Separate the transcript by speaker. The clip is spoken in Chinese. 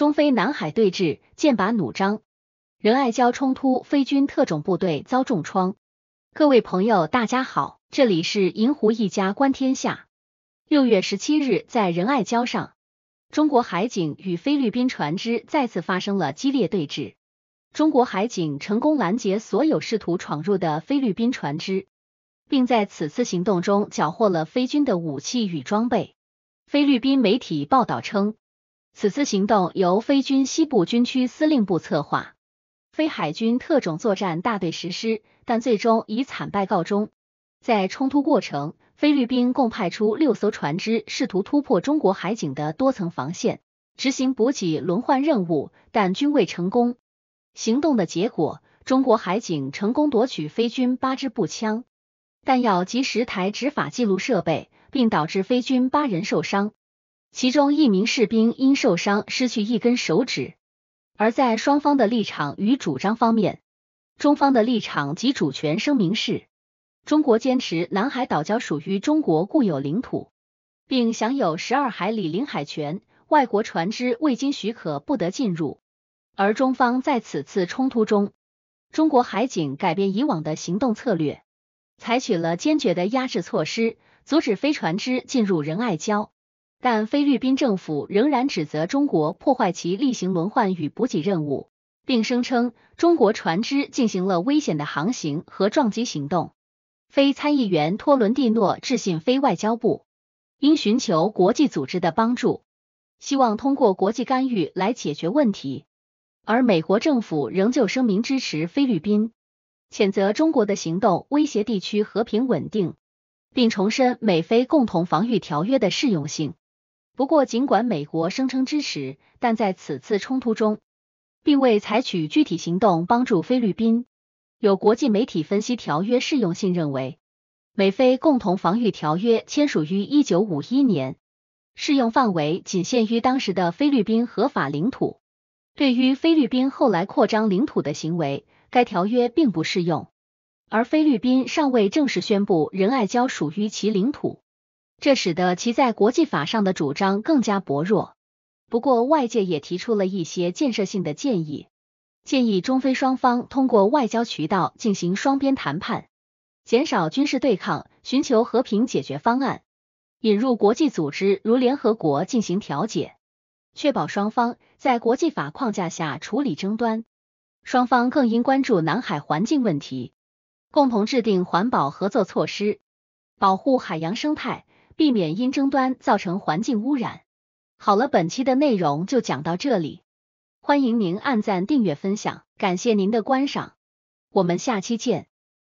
Speaker 1: 中非南海对峙剑拔弩张，仁爱礁冲突，非军特种部队遭重创。各位朋友，大家好，这里是银湖一家观天下。六月十七日，在仁爱礁上，中国海警与菲律宾船只再次发生了激烈对峙。中国海警成功拦截所有试图闯入的菲律宾船只，并在此次行动中缴获了菲军的武器与装备。菲律宾媒体报道称。此次行动由菲军西部军区司令部策划，菲海军特种作战大队实施，但最终以惨败告终。在冲突过程，菲律宾共派出六艘船只试图突破中国海警的多层防线，执行补给轮换任务，但均未成功。行动的结果，中国海警成功夺取菲军八支步枪、弹药及十台执法记录设备，并导致菲军八人受伤。其中一名士兵因受伤失去一根手指。而在双方的立场与主张方面，中方的立场及主权声明是：中国坚持南海岛礁属于中国固有领土，并享有十二海里领海权，外国船只未经许可不得进入。而中方在此次冲突中，中国海警改变以往的行动策略，采取了坚决的压制措施，阻止非船只进入仁爱礁。但菲律宾政府仍然指责中国破坏其例行轮换与补给任务，并声称中国船只进行了危险的航行和撞击行动。非参议员托伦蒂诺致信非外交部，应寻求国际组织的帮助，希望通过国际干预来解决问题。而美国政府仍旧声明支持菲律宾，谴责中国的行动威胁地区和平稳定，并重申美菲共同防御条约的适用性。不过，尽管美国声称支持，但在此次冲突中，并未采取具体行动帮助菲律宾。有国际媒体分析条约适用性，认为美菲共同防御条约签署于1951年，适用范围仅限于当时的菲律宾合法领土。对于菲律宾后来扩张领土的行为，该条约并不适用，而菲律宾尚未正式宣布仁爱礁属于其领土。这使得其在国际法上的主张更加薄弱。不过，外界也提出了一些建设性的建议，建议中非双方通过外交渠道进行双边谈判，减少军事对抗，寻求和平解决方案；引入国际组织如联合国进行调解，确保双方在国际法框架下处理争端。双方更应关注南海环境问题，共同制定环保合作措施，保护海洋生态。避免因争端造成环境污染。好了，本期的内容就讲到这里，欢迎您按赞、订阅、分享，感谢您的观赏，我们下期见。